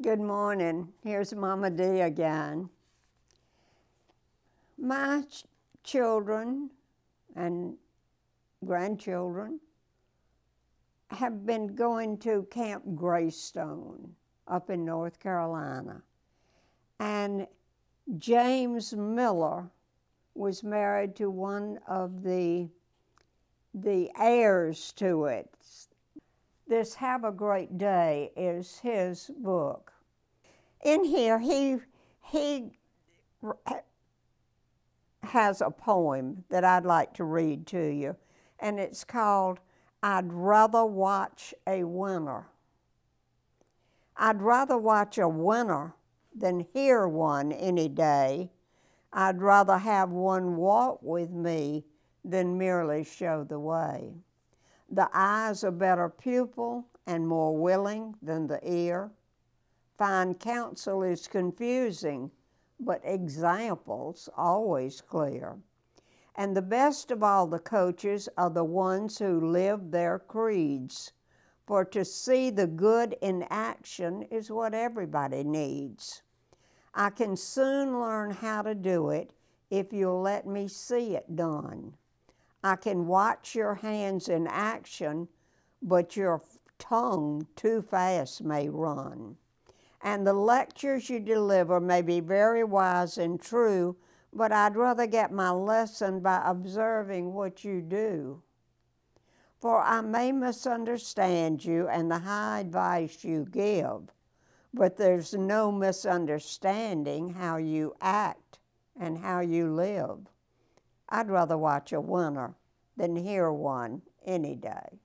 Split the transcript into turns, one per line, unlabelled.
Good morning. Here's Mama D again. My ch children and grandchildren have been going to Camp Greystone up in North Carolina. And James Miller was married to one of the the heirs to it, this Have a Great Day is his book. In here, he, he has a poem that I'd like to read to you, and it's called I'd Rather Watch a Winner. I'd rather watch a winner than hear one any day. I'd rather have one walk with me than merely show the way. The eye's a better pupil and more willing than the ear. Fine counsel is confusing, but examples always clear. And the best of all the coaches are the ones who live their creeds, for to see the good in action is what everybody needs. I can soon learn how to do it if you'll let me see it done. I can watch your hands in action, but your tongue too fast may run. And the lectures you deliver may be very wise and true, but I'd rather get my lesson by observing what you do. For I may misunderstand you and the high advice you give, but there's no misunderstanding how you act and how you live. I'd rather watch a winner than hear one any day.